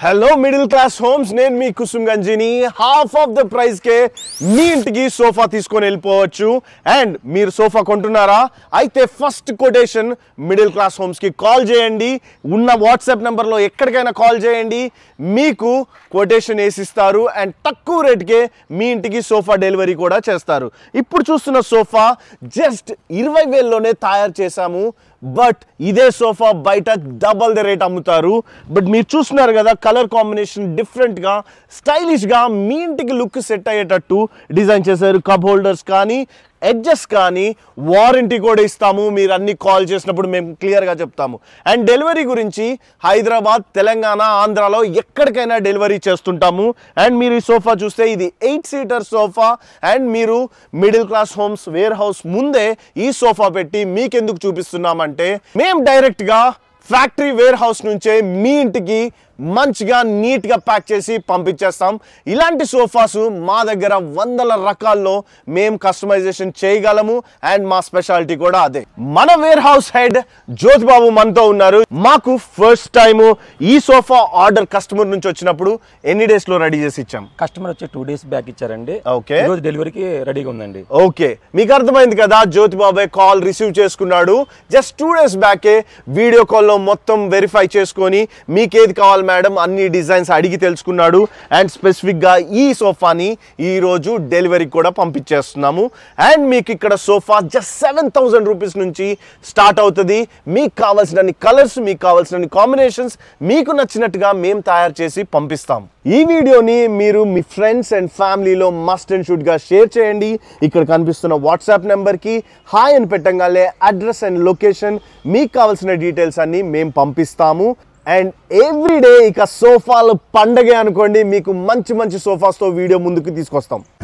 hello middle class homes నేను మీ కుసుమ్ గంజిని హాఫ్ ఆఫ్ ద ప్రైస్కే మీ ఇంటికి సోఫా తీసుకొని వెళ్ళిపోవచ్చు అండ్ మీరు సోఫా కొంటున్నారా అయితే ఫస్ట్ కొటేషన్ మిడిల్ క్లాస్ హోమ్స్కి కాల్ చేయండి ఉన్న వాట్సాప్ నెంబర్లో ఎక్కడికైనా కాల్ చేయండి మీకు కొటేషన్ వేసిస్తారు అండ్ తక్కువ రేట్కే మీ ఇంటికి సోఫా డెలివరీ కూడా చేస్తారు ఇప్పుడు చూస్తున్న సోఫా జస్ట్ ఇరవై వేల్లోనే తయారు చేశాము బట్ ఇదే సోఫా బయట డబల్ ద రేట్ అమ్ముతారు బట్ మీరు చూస్తున్నారు కదా కలర్ కాంబినేషన్ డిఫరెంట్గా స్టైలిష్గా మీ ఇంటికి లుక్ సెట్ అయ్యేటట్టు డిజైన్ చేశారు కప్ హోల్డర్స్ కానీ ఎడ్జెస్ కానీ వారంటీ కూడా ఇస్తాము మీరు అన్ని కాల్ చేసినప్పుడు మేము క్లియర్గా చెప్తాము అండ్ డెలివరీ గురించి హైదరాబాద్ తెలంగాణ ఆంధ్రాలో ఎక్కడికైనా డెలివరీ చేస్తుంటాము అండ్ మీరు ఈ సోఫా చూస్తే ఇది ఎయిట్ సీటర్ సోఫా అండ్ మీరు middle class homes warehouse ముందే ఈ సోఫా పెట్టి మీకెందుకు చూపిస్తున్నామంటే మేము డైరెక్ట్గా ఫ్యాక్టరీ వేర్ హౌస్ నుంచే మీ ఇంటికి మంచిగా నీట్గా ప్యాక్ చేసి పంపించేస్తాం ఇలాంటి సోఫాస్ మా దగ్గర వందల రకాల్లో మేము కస్టమైజేషన్ చేయగలము అండ్ మా స్పెషాలిటీ కూడా అదే మన warehouse head Jyothi Babu మనతో ఉన్నారు మాకు ఫస్ట్ టైం ఈ సోఫా ఆర్డర్ కస్టమర్ నుంచి వచ్చినప్పుడు ఎన్ని డేస్ లో రెడీ చేసి ఇచ్చాం కస్టమర్ వచ్చి టూ డేస్ బ్యాక్ ఇచ్చారండి ఓకే రోజు డెలివరీకి రెడీగా ఉందండి ఓకే మీకు అర్థమైంది కదా జ్యోతి బాబు కాల్ రిసీవ్ చేసుకున్నాడు జస్ట్ టూ డేస్ బ్యాకే వీడియో కాల్లో మొత్తం వెరిఫై చేసుకొని మీకేది కావాలి మేడం అన్ని డిజైన్స్ అడిగి తెలుసుకున్నాడు అండ్ స్పెసిఫిక్గా ఈ సోఫాని ఈరోజు డెలివరీ కూడా పంపించేస్తున్నాము అండ్ మీకు ఇక్కడ sofa just seven thousand rupees నుంచి స్టార్ట్ అవుతుంది మీకు కావాల్సిన కలర్స్ మీకు కావాల్సిన కాంబినేషన్స్ మీకు నచ్చినట్టుగా మేము తయారు చేసి పంపిస్తాం ఈ వీడియోని మీరు మీ ఫ్రెండ్స్ అండ్ ఫ్యామిలీలో మస్ట్ అండ్ షూట్గా షేర్ చేయండి ఇక్కడ కనిపిస్తున్న వాట్సాప్ నెంబర్కి హాయ్ అని పెట్టంగానే అడ్రస్ అండ్ లొకేషన్ మీకు కావాల్సిన డీటెయిల్స్ అన్నీ మేము పంపిస్తాము అండ్ ఎవ్రీడే ఇక సోఫాలు పండగే అనుకోండి మీకు మంచి మంచి సోఫాస్తో వీడియో ముందుకు తీసుకొస్తాం